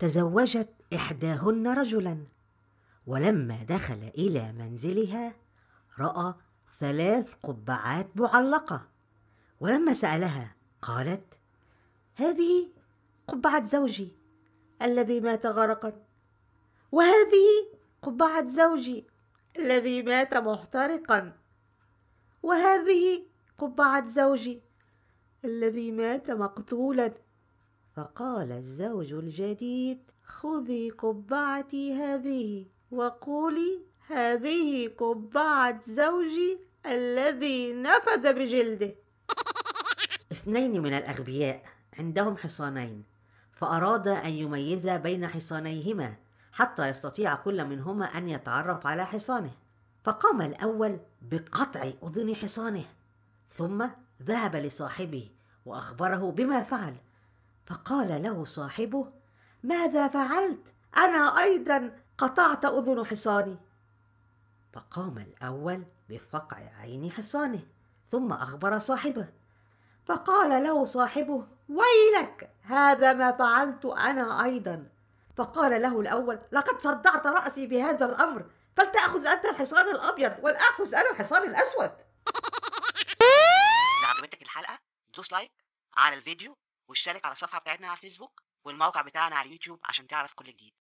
تزوجت إحداهن رجلا ولما دخل إلى منزلها رأى ثلاث قبعات معلقة ولما سألها قالت هذه قبعة زوجي الذي مات غرقا وهذه قبعة زوجي الذي مات محترقا وهذه قبعة زوجي الذي مات مقتولا فقال الزوج الجديد خذي قبعتي هذه وقولي هذه قبعة زوجي الذي نفذ بجلده اثنين من الأغبياء عندهم حصانين فأراد أن يميز بين حصانيهما حتى يستطيع كل منهما أن يتعرف على حصانه فقام الأول بقطع أذن حصانه ثم ذهب لصاحبه وأخبره بما فعل فقال له صاحبه ماذا فعلت انا ايضا قطعت اذن حصاني فقام الاول بفقع عين حصانه ثم اخبر صاحبه فقال له صاحبه ويلك هذا ما فعلت انا ايضا فقال له الاول لقد صدعت راسي بهذا الامر فلتاخذ انت الحصان الابيض ولاخذ انا الحصان الاسود لو نعم، عجبتك الحلقه دوس لايك على الفيديو واشترك على الصفحه بتاعتنا على الفيسبوك والموقع بتاعنا على اليوتيوب عشان تعرف كل جديد